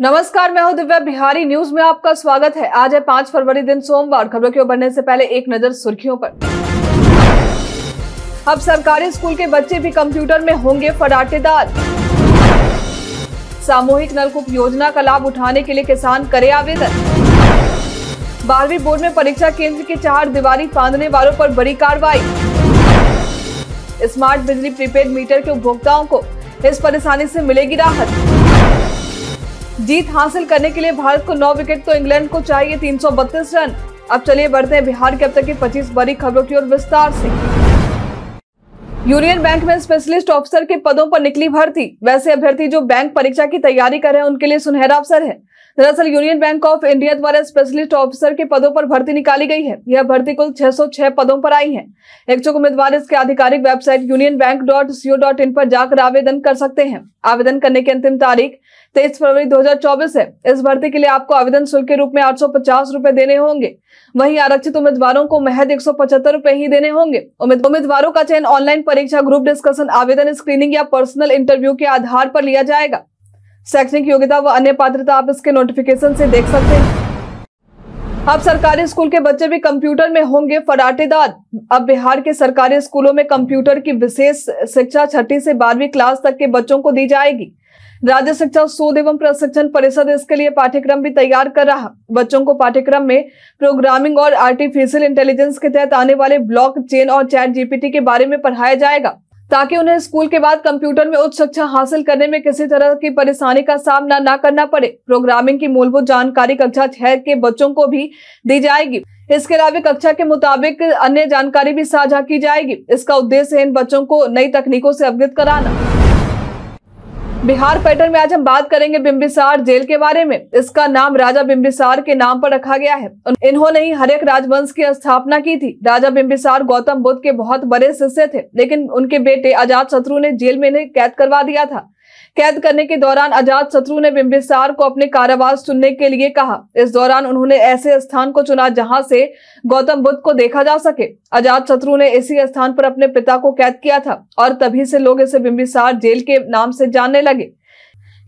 नमस्कार मैं हूं दिव्या बिहारी न्यूज में आपका स्वागत है आज है पांच फरवरी दिन सोमवार खबरों की ओर बढ़ने से पहले एक नजर सुर्खियों पर अब सरकारी स्कूल के बच्चे भी कंप्यूटर में होंगे फटाटेदार सामूहिक नलकूप योजना का लाभ उठाने के लिए किसान करे आवेदन बारहवीं बोर्ड में परीक्षा केंद्र के चार दीवारी फांदने वालों पर बड़ी कार्रवाई स्मार्ट बिजली प्रीपेड मीटर के उपभोक्ताओं को इस परेशानी से मिलेगी राहत जीत हासिल करने के लिए भारत को नौ विकेट तो इंग्लैंड को चाहिए 332 रन अब चलिए बढ़ते हैं बिहार के अब तक की पच्चीस बड़ी खबरों की ओर विस्तार से यूनियन बैंक में स्पेशलिस्ट ऑफिसर के पदों पर निकली भर्ती वैसे अभ्यर्थी जो बैंक परीक्षा की तैयारी कर रहे हैं उनके लिए सुनहरा अवसर है दरअसल यूनियन बैंक ऑफ इंडिया द्वारा स्पेशलिस्ट ऑफिसर के पदों पर भर्ती निकाली गई है यह भर्ती कुल 606 पदों पर आई है इच्छुक उम्मीदवार इसके आधिकारिक website Union Bank dot dot in पर जाकर आवेदन कर सकते हैं आवेदन करने की अंतिम तारीख तेईस फरवरी 2024 है इस भर्ती के लिए आपको आवेदन शुल्क के रूप में आठ रुपए देने होंगे वहीं आरक्षित उम्मीदवारों को महज एक रुपए ही देने होंगे उम्मीदवारों का चयन ऑनलाइन परीक्षा ग्रुप डिस्कशन आवेदन स्क्रीनिंग या पर्सनल इंटरव्यू के आधार पर लिया जाएगा शैक्षणिक योग्यता व अन्य पात्रता आप इसके नोटिफिकेशन से देख सकते हैं अब सरकारी स्कूल के बच्चे भी कंप्यूटर में होंगे फराटेदार अब बिहार के सरकारी स्कूलों में कंप्यूटर की विशेष शिक्षा छठी से बारहवीं क्लास तक के बच्चों को दी जाएगी राज्य शिक्षा शोध एवं प्रशिक्षण परिषद इसके लिए पाठ्यक्रम भी तैयार कर रहा बच्चों को पाठ्यक्रम में प्रोग्रामिंग और आर्टिफिशियल इंटेलिजेंस के तहत आने वाले ब्लॉक चेन और चैट जीपीटी के बारे में पढ़ाया जाएगा ताकि उन्हें स्कूल के बाद कंप्यूटर में उच्च शिक्षा हासिल करने में किसी तरह की परेशानी का सामना न करना पड़े प्रोग्रामिंग की मूलभूत जानकारी कक्षा छह के बच्चों को भी दी जाएगी इसके अलावा कक्षा के मुताबिक अन्य जानकारी भी साझा की जाएगी इसका उद्देश्य इन बच्चों को नई तकनीकों से अवगत कराना बिहार पैटर्न में आज हम बात करेंगे बिम्बिसार जेल के बारे में इसका नाम राजा बिम्बिसार के नाम पर रखा गया है इन्होंने ही हरेक राजवंश की स्थापना की थी राजा बिम्बिसार गौतम बुद्ध के बहुत बड़े शिष्य थे लेकिन उनके बेटे अजात शत्रु ने जेल में इन्हें कैद करवा दिया था कैद करने के दौरान आजाद शत्रु ने बिम्बिसार को अपने कारावास चुनने के लिए कहा इस दौरान उन्होंने ऐसे स्थान को चुना जहां से गौतम बुद्ध को देखा जा सके आजाद शत्रु ने इसी स्थान पर अपने पिता को कैद किया था और तभी से लोग इसे बिम्बिसार जेल के नाम से जानने लगे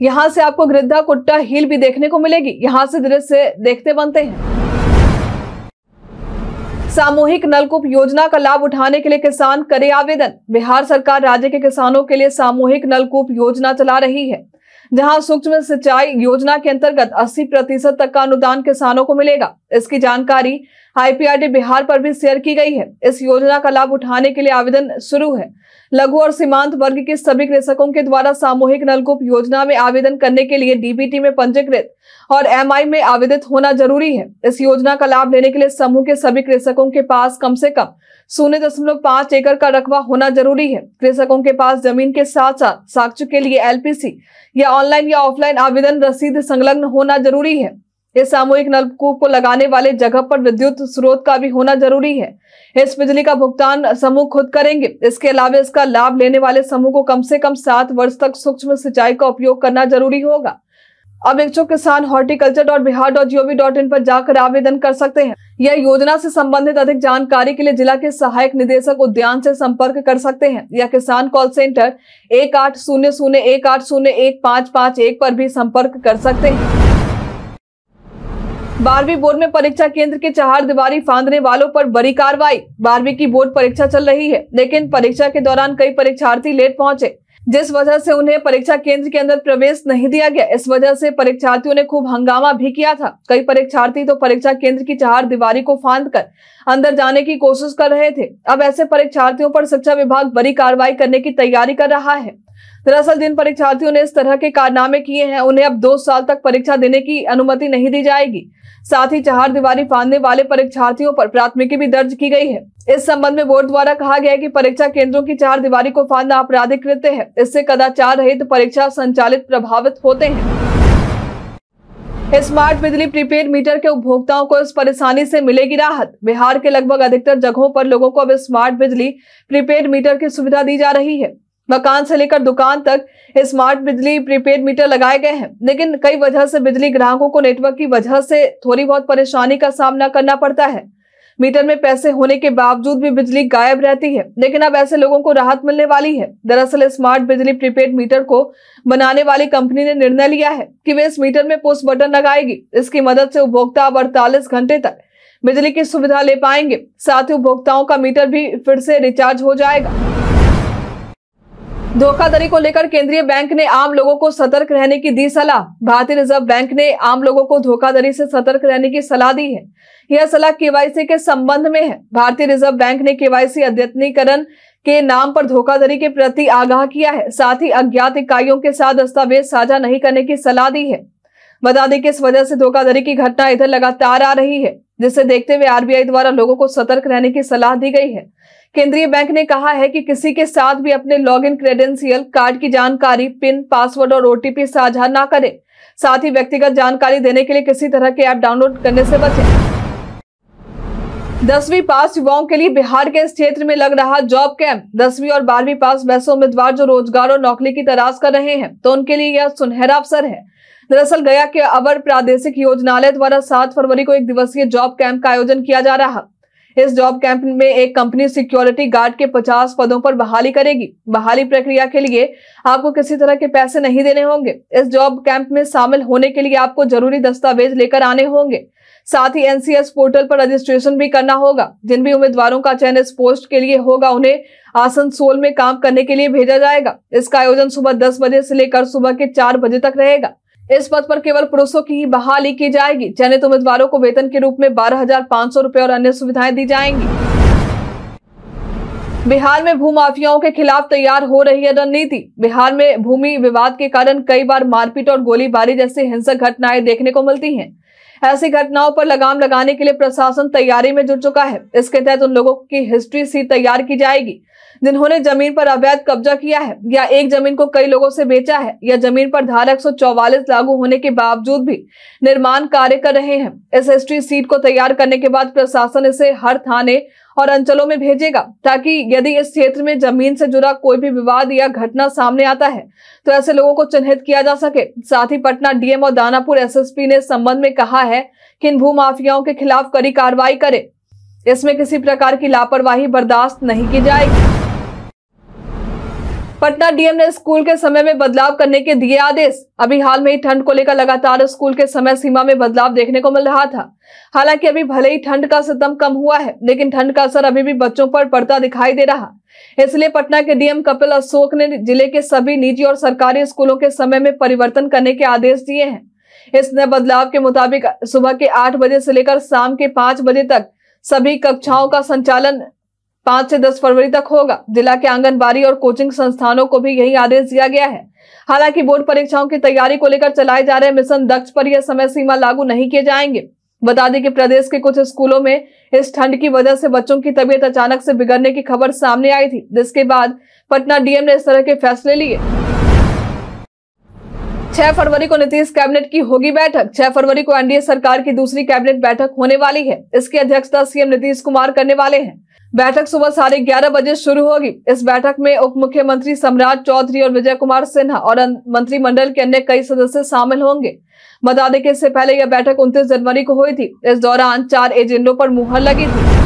यहाँ से आपको गृद्धा कुट्टा हिल भी देखने को मिलेगी यहाँ से दृश्य देखते बनते हैं सामूहिक नलकूप योजना का लाभ उठाने के लिए किसान करे आवेदन बिहार सरकार राज्य के किसानों के लिए सामूहिक नलकूप योजना चला रही है जहां सूक्ष्म सिंचाई योजना के अंतर्गत 80 प्रतिशत तक का अनुदान किसानों को मिलेगा इसकी जानकारी आईपीआरटी बिहार पर भी शेयर की गई है इस योजना का लाभ उठाने के लिए आवेदन शुरू है लघु और सीमांत वर्ग के सभी कृषकों के द्वारा सामूहिक नलकूप योजना में आवेदन करने के लिए डीबीटी में पंजीकृत और एमआई में आवेदित होना जरूरी है इस योजना का लाभ लेने के लिए समूह के सभी कृषकों के पास कम से कम शून्य दशमलव पांच एकड़ का रकबा होना जरूरी है कृषकों के पास जमीन के साथ साथ साक्ष्य के लिए एलपीसी या ऑनलाइन या ऑफलाइन आवेदन रसीद संलग्न होना जरूरी है इस सामूहिक नलकूप को लगाने वाले जगह पर विद्युत स्रोत का भी होना जरूरी है इस बिजली का भुगतान समूह खुद करेंगे इसके अलावा इसका लाभ लेने वाले समूह को कम से कम सात वर्ष तक सूक्ष्म सिंचाई का उपयोग करना जरूरी होगा अब इच्छुक किसान horticulture dot Bihar dot gov dot in पर जाकर आवेदन कर सकते हैं यह योजना से संबंधित अधिक जानकारी के लिए जिला के सहायक निदेशक उद्यान से संपर्क कर सकते हैं या किसान कॉल सेंटर एक आठ शून्य शून्य एक आठ शून्य एक पाँच पाँच एक पर भी संपर्क कर सकते हैं बारहवीं बोर्ड में परीक्षा केंद्र के चार दीवारी फांदने वालों पर बड़ी कार्रवाई बारहवीं की बोर्ड परीक्षा चल रही है लेकिन परीक्षा के दौरान कई परीक्षार्थी लेट पहुंचे जिस वजह से उन्हें परीक्षा केंद्र के अंदर प्रवेश नहीं दिया गया इस वजह से परीक्षार्थियों ने खूब हंगामा भी किया था कई परीक्षार्थी तो परीक्षा केंद्र की चार दीवारी को फांद कर अंदर जाने की कोशिश कर रहे थे अब ऐसे परीक्षार्थियों पर शिक्षा विभाग बड़ी कार्रवाई करने की तैयारी कर रहा है दरअसल जिन परीक्षार्थियों ने इस तरह के कारनामे किए हैं उन्हें अब दो साल तक परीक्षा देने की अनुमति नहीं दी जाएगी साथ ही चार दीवारी फाड़ने वाले परीक्षार्थियों पर प्राथमिकी भी दर्ज की गई है इस संबंध में बोर्ड द्वारा कहा गया है कि परीक्षा केंद्रों की चार दीवारी को फादना आपराधिक कृत्य है इससे कदाचार रहित परीक्षा संचालित प्रभावित होते हैं स्मार्ट बिजली प्रीपेड मीटर के उपभोक्ताओं को इस परेशानी से मिलेगी राहत बिहार के लगभग अधिकतर जगहों पर लोगों को अब स्मार्ट बिजली प्रीपेड मीटर की सुविधा दी जा रही है मकान से लेकर दुकान तक स्मार्ट बिजली प्रीपेड मीटर लगाए गए हैं लेकिन कई वजह से बिजली ग्राहकों को नेटवर्क की वजह से थोड़ी बहुत परेशानी का सामना करना पड़ता है मीटर में पैसे होने के बावजूद भी बिजली गायब रहती है लेकिन अब ऐसे लोगों को राहत मिलने वाली है दरअसल स्मार्ट बिजली प्रीपेड मीटर को बनाने वाली कंपनी ने निर्णय लिया है कि वे इस मीटर में पोस्ट बटन लगाएगी इसकी मदद से उपभोक्ता अब अड़तालीस घंटे तक बिजली की सुविधा ले पाएंगे साथ ही उपभोक्ताओं का मीटर भी फिर से रिचार्ज हो जाएगा धोखाधड़ी को लेकर केंद्रीय बैंक ने आम लोगों को सतर्क रहने की दी सलाह भारतीय रिजर्व बैंक ने आम लोगों को धोखाधड़ी से सतर्क रहने की सलाह दी है यह सलाह केवाईसी के संबंध में है भारतीय रिजर्व बैंक ने केवाईसी अद्यतनीकरण के नाम पर धोखाधड़ी के प्रति आगाह किया है साथ ही अज्ञात इकाइयों के साथ दस्तावेज साझा नहीं करने की सलाह दी है बता दें कि इस वजह से धोखाधड़ी की घटना इधर लगातार आ रही है जिसे देखते हुए आरबीआई द्वारा लोगों को सतर्क रहने की सलाह दी गई है केंद्रीय बैंक ने कहा है कि किसी के साथ भी अपने लॉगिन क्रेडेंशियल कार्ड की जानकारी पिन पासवर्ड और ओटीपी साझा ना करें साथ ही व्यक्तिगत जानकारी देने के लिए किसी तरह के ऐप डाउनलोड करने से बचें दसवीं पास युवाओं के लिए बिहार के इस क्षेत्र में लग रहा जॉब कैंप दसवीं और बारहवीं पास वैसे उम्मीदवार जो रोजगार और नौकरी की तलाश कर रहे हैं तो उनके लिए यह सुनहरा अवसर है दरअसल गया के अवर प्रादेशिक योजनालय द्वारा सात फरवरी को एक दिवसीय जॉब कैंप का आयोजन किया जा रहा इस जॉब कैंप में एक कंपनी सिक्योरिटी गार्ड के 50 पदों पर बहाली करेगी बहाली प्रक्रिया के लिए आपको किसी तरह के पैसे नहीं देने होंगे इस जॉब कैंप में शामिल होने के लिए आपको जरूरी दस्तावेज लेकर आने होंगे साथ ही एनसीएस पोर्टल पर रजिस्ट्रेशन भी करना होगा जिन भी उम्मीदवारों का चयन इस पोस्ट के लिए होगा उन्हें आसनसोल में काम करने के लिए भेजा जाएगा इसका आयोजन सुबह दस बजे से लेकर सुबह के चार बजे तक रहेगा इस पद पर केवल पुरुषों की ही बहाली की जाएगी चयनित उम्मीदवारों को वेतन के रूप में बारह हजार पाँच सौ रूपए और अन्य सुविधाएं दी जाएंगी बिहार में भूमाफियाओं के खिलाफ तैयार हो रही है रणनीति बिहार में भूमि विवाद के कारण कई बार मारपीट और गोलीबारी जैसी हिंसक घटनाएं देखने को मिलती हैं। ऐसी घटनाओं पर लगाम लगाने के लिए प्रशासन तैयारी में जुट चुका है इसके तहत उन लोगों की हिस्ट्री सी तैयार की जाएगी जिन्होंने जमीन पर अवैध कब्जा किया है या एक जमीन को कई लोगों से बेचा है या जमीन पर धारा एक लागू होने के बावजूद भी निर्माण कार्य कर रहे हैं एस हिस्ट्री सीट को तैयार करने के बाद प्रशासन इसे हर थाने और अंचलों में भेजेगा ताकि यदि इस क्षेत्र में जमीन से जुड़ा कोई भी विवाद या घटना सामने आता है तो ऐसे लोगों को चिन्हित किया जा सके साथ ही पटना डीएम और दानापुर एसएसपी ने संबंध में कहा है कि इन भू माफियाओं के खिलाफ कड़ी कार्रवाई करे इसमें किसी प्रकार की लापरवाही बर्दाश्त नहीं की जाएगी पटना डीएम ने स्कूल के समय में बदलाव करने के दिए आदेश अभी हाल में ही ठंड को लेकर लगातार स्कूल के समय सीमा में बदलाव देखने को मिल रहा था हालांकि अभी भले ही ठंड का सितम कम हुआ है लेकिन ठंड का असर अभी भी बच्चों पर पड़ता दिखाई दे रहा इसलिए पटना के डीएम कपिल अशोक ने जिले के सभी निजी और सरकारी स्कूलों के समय में परिवर्तन करने के आदेश दिए हैं इस नए बदलाव के मुताबिक सुबह के आठ बजे से लेकर शाम के पांच बजे तक सभी कक्षाओं का संचालन पांच से दस फरवरी तक होगा जिला के आंगनबाड़ी और कोचिंग संस्थानों को भी यही आदेश दिया गया है हालांकि बोर्ड परीक्षाओं की तैयारी को लेकर चलाए जा रहे मिशन दक्ष पर यह समय सीमा लागू नहीं किए जाएंगे बता दें कि प्रदेश के कुछ स्कूलों में इस ठंड की वजह से बच्चों की तबीयत अचानक से बिगड़ने की खबर सामने आई थी जिसके बाद पटना डीएम ने इस तरह के फैसले लिए 6 फरवरी को नीतीश कैबिनेट की होगी बैठक छह फरवरी को एनडीए सरकार की दूसरी कैबिनेट बैठक होने वाली है इसकी अध्यक्षता सीएम नीतीश कुमार करने वाले हैं बैठक सुबह साढ़े ग्यारह बजे शुरू होगी इस बैठक में उप मुख्यमंत्री सम्राट चौधरी और विजय कुमार सिन्हा और मंत्रिमंडल के अन्य कई सदस्य शामिल होंगे बता दें कि इससे पहले यह बैठक 29 जनवरी को हुई थी इस दौरान चार एजेंडों पर मुहर लगी थी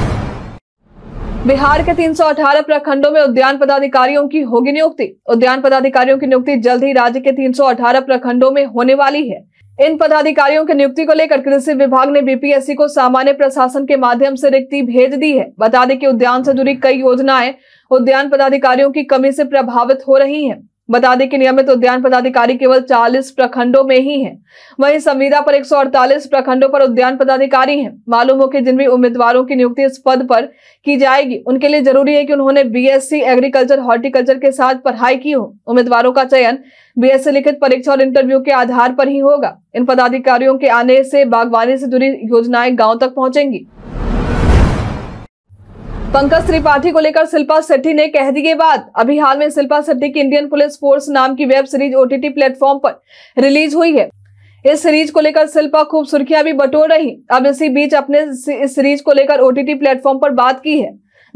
बिहार के 318 प्रखंडों में उद्यान पदाधिकारियों की होगी नियुक्ति उद्यान पदाधिकारियों की नियुक्ति जल्द ही राज्य के 318 प्रखंडों में होने वाली है इन पदाधिकारियों की नियुक्ति को लेकर कृषि विभाग ने बीपीएससी को सामान्य प्रशासन के माध्यम से रिक्ति भेज दी है बता दें कि उद्यान से जुड़ी कई योजनाएं उद्यान पदाधिकारियों की कमी से प्रभावित हो रही हैं। बता दें कि नियमित उद्यान पदाधिकारी केवल 40 प्रखंडों में ही हैं। वहीं संविदा पर 148 प्रखंडों पर उद्यान पदाधिकारी हैं। मालूम हो कि जिन भी उम्मीदवारों की नियुक्ति इस पद पर की जाएगी उनके लिए जरूरी है कि उन्होंने बीएससी एग्रीकल्चर हॉर्टिकल्चर के साथ पढ़ाई की हो उम्मीदवारों का चयन बीएससी लिखित परीक्षा और इंटरव्यू के आधार पर ही होगा इन पदाधिकारियों के आने से बागवानी से जुड़ी योजनाएं गाँव तक पहुँचेंगी पंकज त्रिपाठी को लेकर शिल्पा शेट्टी ने कह दी बात अभी हाल में शिल्पा शेट्टी की इंडियन पुलिस फोर्स नाम की वेब सीरीज ओटीटी प्लेटफॉर्म पर रिलीज हुई है इस सीरीज को लेकर शिल्पा खूब सुर्खियां भी बटोर रही अब इसी बीच अपने इस सीरीज को लेकर ओटीटी प्लेटफॉर्म पर बात की है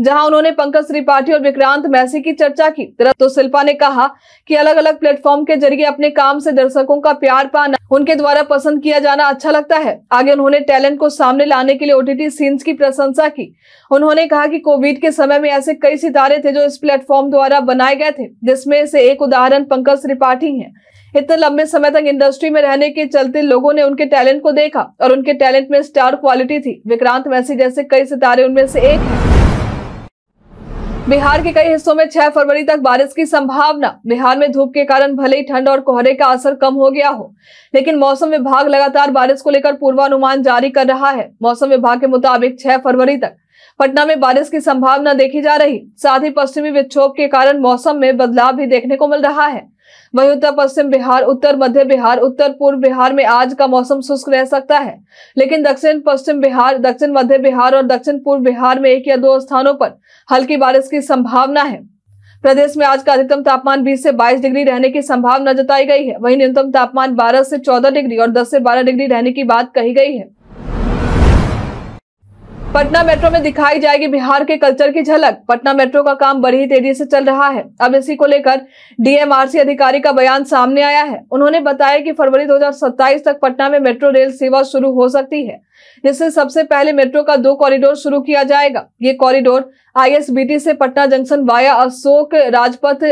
जहां उन्होंने पंकज त्रिपाठी और विक्रांत मैसी की चर्चा की तो शिल्पा ने कहा कि अलग अलग प्लेटफॉर्म के जरिए अपने काम से दर्शकों का प्यार पाना उनके द्वारा पसंद किया जाना अच्छा लगता है आगे उन्होंने टैलेंट को सामने लाने के लिए ओटीटी सीन्स की प्रशंसा की उन्होंने कहा कि कोविड के समय में ऐसे कई सितारे थे जो इस प्लेटफॉर्म द्वारा बनाए गए थे जिसमें से एक उदाहरण पंकज त्रिपाठी है इतने लंबे समय तक इंडस्ट्री में रहने के चलते लोगों ने उनके टैलेंट को देखा और उनके टैलेंट में स्टार क्वालिटी थी विक्रांत मैसी जैसे कई सितारे उनमें से एक बिहार के कई हिस्सों में 6 फरवरी तक बारिश की संभावना बिहार में धूप के कारण भले ही ठंड और कोहरे का असर कम हो गया हो लेकिन मौसम विभाग लगातार बारिश को लेकर पूर्वानुमान जारी कर रहा है मौसम विभाग के मुताबिक 6 फरवरी तक पटना में बारिश की संभावना देखी जा रही साथ ही पश्चिमी विक्षोभ के कारण मौसम में बदलाव भी देखने को मिल रहा है वहीं उत्तर पश्चिम बिहार उत्तर मध्य बिहार उत्तर पूर्व बिहार में आज का मौसम शुष्क रह सकता है लेकिन दक्षिण पश्चिम बिहार दक्षिण मध्य बिहार और दक्षिण पूर्व बिहार में एक या दो स्थानों पर हल्की बारिश की संभावना है प्रदेश में आज का अधिकतम तापमान 20 से 22 डिग्री रहने की संभावना जताई गई है वहीं न्यूनतम तापमान 12 से 14 डिग्री और 10 से 12 डिग्री रहने की बात कही गई है पटना मेट्रो में दिखाई जाएगी बिहार के कल्चर की झलक पटना मेट्रो का काम बड़ी ही तेजी से चल रहा है अब इसी को लेकर डीएमआरसी अधिकारी का बयान सामने आया है उन्होंने बताया कि फरवरी 2027 तक पटना में मेट्रो रेल सेवा शुरू हो सकती है जिससे सबसे पहले मेट्रो का दो कॉरिडोर शुरू किया जाएगा ये कॉरिडोर आई से पटना जंक्शन वाया अशोक राजपथ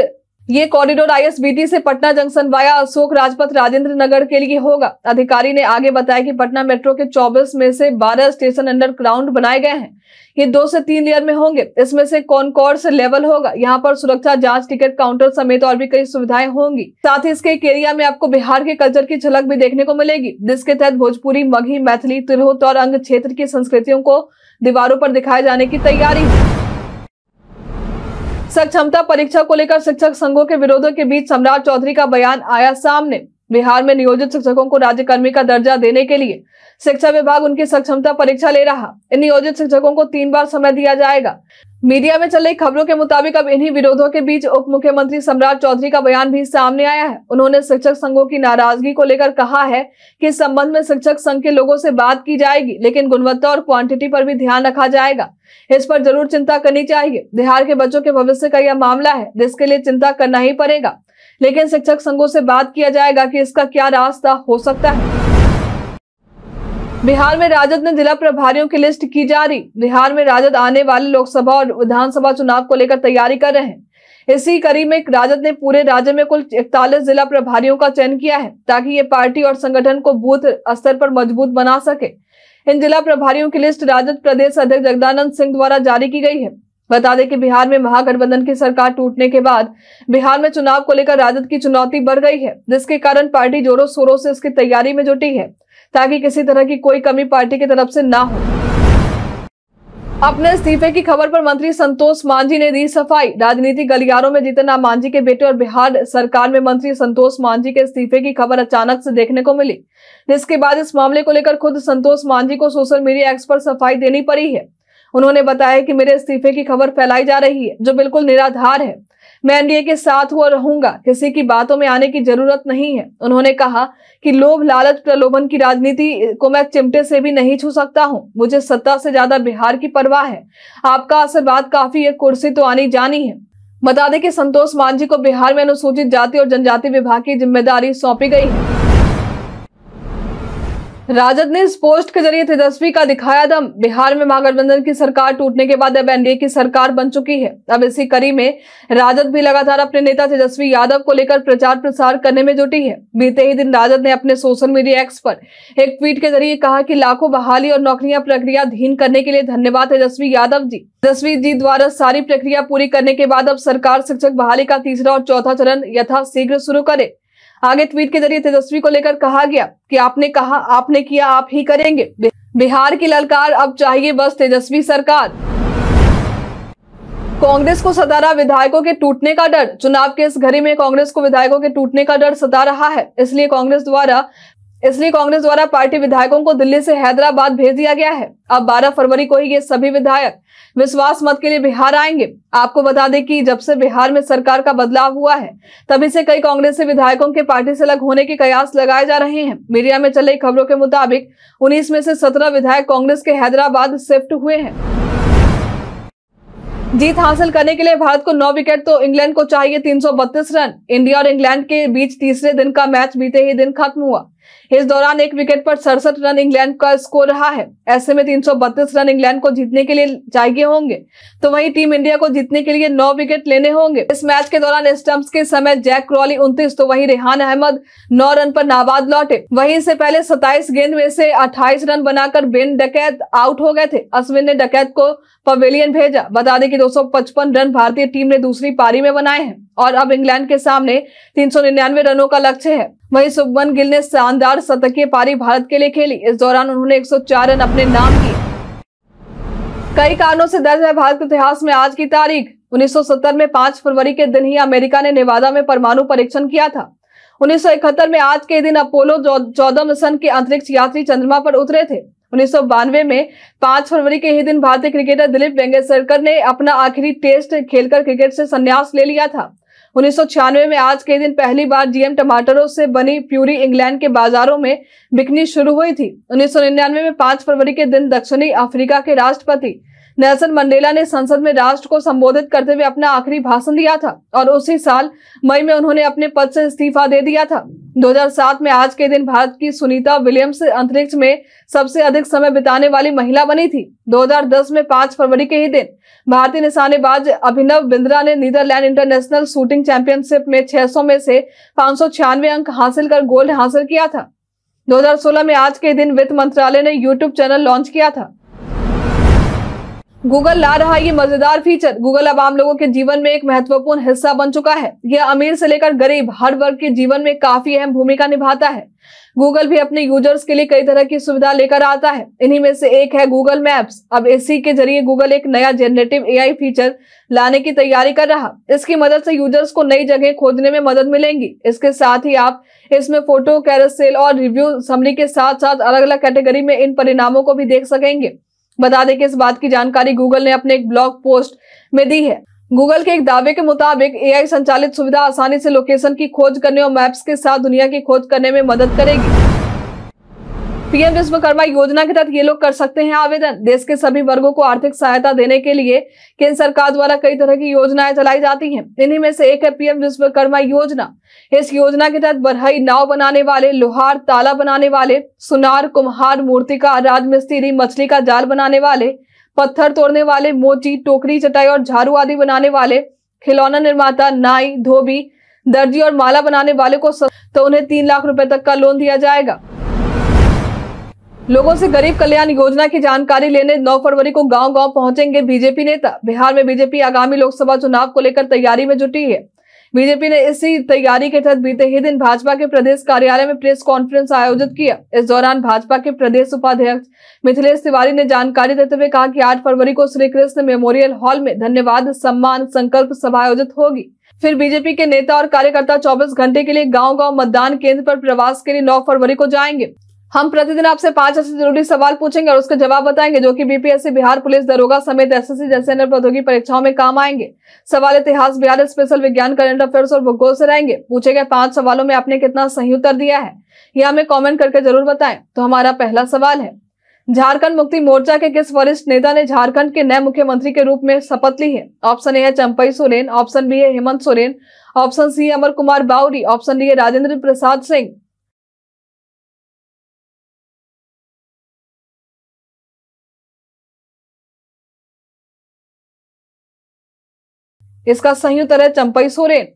ये कॉरिडोर आईएसबीटी से पटना जंक्शन वाया अशोक राजपथ राजेंद्र नगर के लिए होगा अधिकारी ने आगे बताया कि पटना मेट्रो के 24 में से 12 स्टेशन अंडरग्राउंड बनाए गए हैं ये दो से तीन लेयर में होंगे इसमें से से लेवल होगा यहाँ पर सुरक्षा जांच टिकट काउंटर समेत और भी कई सुविधाएं होंगी साथ ही इसके एक एरिया में आपको बिहार के कल्चर की झलक भी देखने को मिलेगी जिसके तहत भोजपुरी मघी मैथिली तिरहुत और अंग क्षेत्र की संस्कृतियों को दीवारों पर दिखाए जाने की तैयारी है सक्षमता परीक्षा को लेकर शिक्षक संघों के विरोधों के बीच सम्राट चौधरी का बयान आया सामने बिहार में नियोजित शिक्षकों को राज्य कर्मी का दर्जा देने के लिए शिक्षा विभाग उनकी सक्षमता परीक्षा ले रहा इन नियोजित शिक्षकों को तीन बार समय दिया जाएगा मीडिया में चल रही खबरों के मुताबिक अब इन्हीं विरोधों के बीच उप मुख्यमंत्री सम्राट चौधरी का बयान भी सामने आया है उन्होंने शिक्षक संघों की नाराजगी को लेकर कहा है कि इस संबंध में शिक्षक संघ के लोगों से बात की जाएगी लेकिन गुणवत्ता और क्वांटिटी पर भी ध्यान रखा जाएगा इस पर जरूर चिंता करनी चाहिए बिहार के बच्चों के भविष्य का यह मामला है जिसके लिए चिंता करना ही पड़ेगा लेकिन शिक्षक संघों से बात किया जाएगा कि इसका क्या रास्ता हो सकता है बिहार में राजद ने जिला प्रभारियों की लिस्ट की जारी बिहार में राजद आने वाले लोकसभा और विधानसभा चुनाव को लेकर तैयारी कर रहे हैं इसी कड़ी में राजद ने पूरे राज्य में कुल इकतालीस जिला प्रभारियों का चयन किया है ताकि ये पार्टी और संगठन को बूथ स्तर पर मजबूत बना सके इन जिला प्रभारियों की लिस्ट राजद प्रदेश अध्यक्ष जगदानंद सिंह द्वारा जारी की गई है बता दें कि बिहार में महागठबंधन की सरकार टूटने के बाद बिहार में चुनाव को लेकर राजद की चुनौती बढ़ गई है जिसके कारण पार्टी जोरों शोरों से इसकी तैयारी में जुटी है ताकि किसी तरह की कोई कमी पार्टी की तरफ से ना हो अपने इस्तीफे की खबर पर मंत्री संतोष मांझी ने दी सफाई राजनीतिक गलियारों में जीतन राम मांझी के बेटे और बिहार सरकार में मंत्री संतोष मांझी के इस्तीफे की खबर अचानक से देखने को मिली जिसके बाद इस मामले को लेकर खुद संतोष मांझी को सोशल मीडिया एक्स पर सफाई देनी पड़ी है उन्होंने बताया कि मेरे इस्तीफे की खबर फैलाई जा रही है जो बिल्कुल निराधार है मैं एनडीए के साथ हुआ रहूंगा किसी की बातों में आने की जरूरत नहीं है उन्होंने कहा कि लोभ लालच प्रलोभन की राजनीति को मैं चिमटे से भी नहीं छू सकता हूं मुझे सत्ता से ज्यादा बिहार की परवाह है आपका आशीर्वाद काफी है कुर्सी तो आनी जानी है बता दें कि संतोष मांझी को बिहार में अनुसूचित जाति और जनजाति विभाग की जिम्मेदारी सौंपी गई है राजद ने इस पोस्ट के जरिए तेजस्वी का दिखाया दम बिहार में महागठबंधन की सरकार टूटने के बाद अब एनडीए की सरकार बन चुकी है अब इसी कड़ी में राजद भी लगातार अपने नेता तेजस्वी यादव को लेकर प्रचार प्रसार करने में जुटी है बीते ही दिन राजद ने अपने सोशल मीडिया एक्स पर एक ट्वीट के जरिए कहा कि लाखों बहाली और नौकरियां प्रक्रिया धीन करने के लिए धन्यवाद तेजस्वी यादव जी तेजस्वी जी द्वारा सारी प्रक्रिया पूरी करने के बाद अब सरकार शिक्षक बहाली का तीसरा और चौथा चरण यथाशीघ्र शुरू करे आगे ट्वीट के जरिए तेजस्वी को लेकर कहा गया कि आपने कहा आपने किया आप ही करेंगे बिहार की ललकार अब चाहिए बस तेजस्वी सरकार कांग्रेस को सता रहा विधायकों के टूटने का डर चुनाव के इस घड़ी में कांग्रेस को विधायकों के टूटने का डर सता रहा है इसलिए कांग्रेस द्वारा इसलिए कांग्रेस द्वारा पार्टी विधायकों को दिल्ली से हैदराबाद भेज दिया गया है अब 12 फरवरी को ही ये सभी विधायक विश्वास मत के लिए बिहार आएंगे आपको बता दें कि जब से बिहार में सरकार का बदलाव हुआ है तभी से कई कांग्रेसी विधायकों के पार्टी से अलग होने के कयास लगाए जा रहे हैं मीडिया में चल रही खबरों के मुताबिक उन्नीस में से सत्रह विधायक कांग्रेस के हैदराबाद शिफ्ट हुए हैं जीत हासिल करने के लिए भारत को नौ विकेट तो इंग्लैंड को चाहिए 332 रन इंडिया और इंग्लैंड के बीच तीसरे दिन का मैच बीते ही दिन खत्म हुआ इस दौरान एक विकेट पर सड़सठ रन इंग्लैंड का स्कोर रहा है ऐसे में तीन रन इंग्लैंड को जीतने के लिए जाएंगे होंगे तो वहीं टीम इंडिया को जीतने के लिए नौ विकेट लेने होंगे इस मैच के दौरान स्टम्प के समय जैक क्रॉली उन्तीस तो वहीं रेहान अहमद नौ रन पर नाबाद लौटे वहीं इससे पहले सताइस गेंद में से अट्ठाईस रन बनाकर बेन डकैत आउट हो गए थे अश्विन ने डकैत को पवेलियन भेजा बता दें कि 255 रन भारतीय टीम ने दूसरी पारी में बनाए हैं और अब इंग्लैंड के सामने तीन रनों का लक्ष्य है वहीं सुभमन गिल ने शानदार शतकीय पारी भारत के लिए खेली इस दौरान उन्होंने 104 रन अपने नाम किए कई कारणों से दर्ज है भारत के इतिहास में आज की तारीख 1970 में 5 फरवरी के दिन ही अमेरिका ने नेवादा में परमाणु परीक्षण किया था उन्नीस में आज के दिन अपोलो चौदह मिशन के अंतरिक्ष यात्री चंद्रमा पर उतरे थे उन्नीस में 5 फरवरी के ही दिन भारतीय क्रिकेटर दिलीप वेंगेसरकर ने अपना आखिरी टेस्ट खेलकर क्रिकेट से संन्यास ले लिया था उन्नीस में आज के दिन पहली बार जीएम टमाटरों से बनी प्यूरी इंग्लैंड के बाजारों में बिकनी शुरू हुई थी उन्नीस में पांच फरवरी के दिन दक्षिणी अफ्रीका के राष्ट्रपति नेल्सन मंडेला ने संसद में राष्ट्र को संबोधित करते हुए अपना आखिरी भाषण दिया था और उसी साल मई में उन्होंने अपने पद से इस्तीफा दे दिया था 2007 में आज के दिन भारत की सुनीता विलियम्स अंतरिक्ष में सबसे अधिक समय बिताने वाली महिला बनी थी 2010 में 5 फरवरी के ही दिन भारतीय निशानेबाज अभिनव बिंद्रा ने नीदरलैंड इंटरनेशनल शूटिंग चैंपियनशिप में छह में से पांच अंक हासिल कर गोल्ड हासिल किया था 2016 में आज के दिन वित्त मंत्रालय ने यूट्यूब चैनल लॉन्च किया था गूगल ला रहा ये मजेदार फीचर गूगल अब आम लोगों के जीवन में एक महत्वपूर्ण हिस्सा बन चुका है यह अमीर से लेकर गरीब हर वर्ग के जीवन में काफी अहम भूमिका निभाता है गूगल भी अपने यूजर्स के लिए कई तरह की सुविधा लेकर आता है इन्हीं में से एक है गूगल मैप्स अब इसी के जरिए गूगल एक नया जेनरेटिव एआई फीचर लाने की तैयारी कर रहा इसकी मदद से यूजर्स को नई जगह खोजने में मदद मिलेंगी इसके साथ ही आप इसमें फोटो कैरसेल और रिव्यू समरी के साथ साथ अलग अलग कैटेगरी में इन परिणामों को भी देख सकेंगे बता दें कि इस बात की जानकारी गूगल ने अपने एक ब्लॉग पोस्ट में दी है गूगल के एक दावे के मुताबिक एआई संचालित सुविधा आसानी से लोकेशन की खोज करने और मैप्स के साथ दुनिया की खोज करने में मदद करेगी पीएम विश्वकर्मा योजना के तहत ये लोग कर सकते हैं आवेदन देश के सभी वर्गों को आर्थिक सहायता देने के लिए केंद्र सरकार द्वारा कई तरह की योजनाएं चलाई जाती हैं इन्हीं में से एक है पीएम विश्वकर्मा योजना इस योजना के तहत बढ़ई नाव बनाने वाले लोहार ताला बनाने वाले सुनार कुम्हार मूर्तिकार राजमिस्त्री मछली का जाल बनाने वाले पत्थर तोड़ने वाले मोची टोकरी चटाई और झाड़ू आदि बनाने वाले खिलौना निर्माता नाई धोबी दर्जी और माला बनाने वाले को तो उन्हें तीन लाख रुपए तक का लोन दिया जाएगा लोगों से गरीब कल्याण योजना की जानकारी लेने 9 फरवरी को गांव गांव पहुंचेंगे बीजेपी नेता बिहार में बीजेपी आगामी लोकसभा चुनाव को लेकर तैयारी में जुटी है बीजेपी ने इसी तैयारी के तहत बीते ही दिन भाजपा के प्रदेश कार्यालय में प्रेस कॉन्फ्रेंस आयोजित किया इस दौरान भाजपा के प्रदेश उपाध्यक्ष मिथिलेश तिवारी ने जानकारी देते हुए कहा कि 8 फरवरी को श्री कृष्ण मेमोरियल हॉल में धन्यवाद सम्मान संकल्प सभा आयोजित होगी फिर बीजेपी के नेता और कार्यकर्ता 24 घंटे के लिए गांव-गांव मतदान केंद्र पर प्रवास के लिए 9 फरवरी को जाएंगे हम प्रतिदिन आपसे पांच ऐसे जरूरी सवाल पूछेंगे और उसके जवाब बताएंगे जो कि बीपीएससी बिहार पुलिस दरोगा समेत एसएससी जैसे अन्य प्रौद्योगिक परीक्षाओं में काम आएंगे सवाल इतिहास बिहार स्पेशल विज्ञान करंट अफेयर्स और भूगोल से रहेंगे पूछे गए पांच सवालों में आपने कितना सही उत्तर दिया है यह हमें कॉमेंट करके जरूर बताएं तो हमारा पहला सवाल है झारखंड मुक्ति मोर्चा के किस वरिष्ठ नेता ने झारखंड के नए मुख्यमंत्री के रूप में शपथ ली है ऑप्शन ए है चंपई सोरेन ऑप्शन बी है Hemant Soren option C Amar Kumar Bauri option D है राजेंद्र प्रसाद सिंह इसका संयुक्त है चंपई सोरेन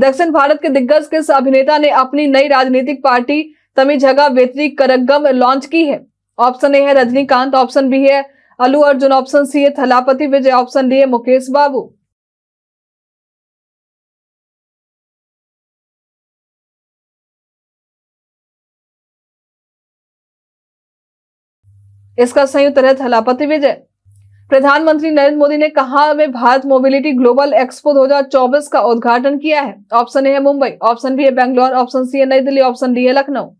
दक्षिण भारत के दिग्गज किस अभिनेता ने अपनी नई राजनीतिक पार्टी तमिझगा वेतरी करगम लॉन्च की है ऑप्शन ए है रजनीकांत ऑप्शन बी है अलू अर्जुन ऑप्शन सी है थलापति विजय ऑप्शन डी है मुकेश बाबू इसका संयुक्त है थलापति विजय प्रधानमंत्री नरेंद्र मोदी ने कहा में भारत मोबिलिटी ग्लोबल एक्सपो 2024 का उद्घाटन किया है ऑप्शन ए है मुंबई ऑप्शन बी है बेंगलोर ऑप्शन सी है नई दिल्ली ऑप्शन डी है लखनऊ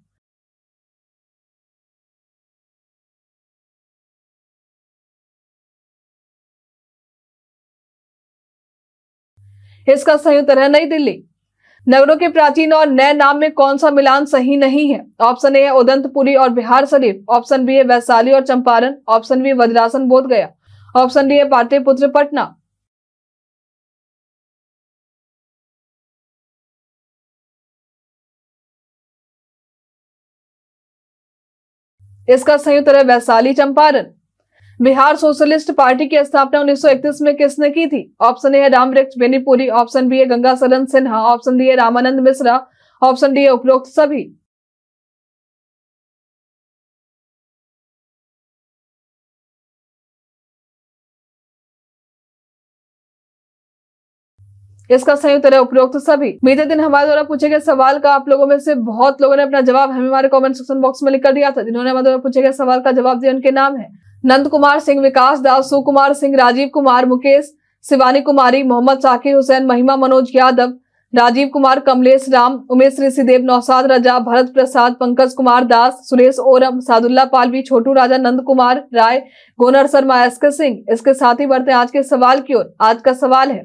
इसका सही उत्तर है नई दिल्ली नगरों के प्राचीन और नए नाम में कौन सा मिलान सही नहीं है ऑप्शन ए है उदंतपुरी और बिहार शरीफ ऑप्शन बी है वैशाली और चंपारण ऑप्शन बी वज्रासन बोध गया ऑप्शन डी है पाटलिपुत्र पटना इसका संयुक्त है वैशाली चंपारण बिहार सोशलिस्ट पार्टी की स्थापना 1931 में किसने की थी ऑप्शन ए है रामवृक्ष बेनीपुरी ऑप्शन बी है गंगा सदन सिन्हा ऑप्शन डी है रामानंद मिश्रा ऑप्शन डी है उपरोक्त सभी इसका संयुक्त है उपरोक्त तो सभी बीते दिन हमारे द्वारा पूछे गए सवाल का आप लोगों में से बहुत लोगों ने अपना जवाब हमारे कॉमेंट सेक्शन बॉक्स में लिख कर दिया था जिन्होंने हमारे द्वारा पूछे गए सवाल का जवाब दिया उनके नाम है नंद कुमार सिंह विकास दास सुकुमार सिंह राजीव कुमार मुकेश शिवानी कुमारी मोहम्मद साकिर हुसैन महिमा मनोज यादव राजीव कुमार कमलेश राम उमेश ऋषिदेव नौसाद रजा भरत प्रसाद पंकज कुमार दास सुरेश ओरम सादुल्ला पालवी छोटू राजा नंद कुमार राय गोनर शर्मा मायस्कर सिंह इसके साथ ही बढ़ते आज के सवाल की ओर आज का सवाल है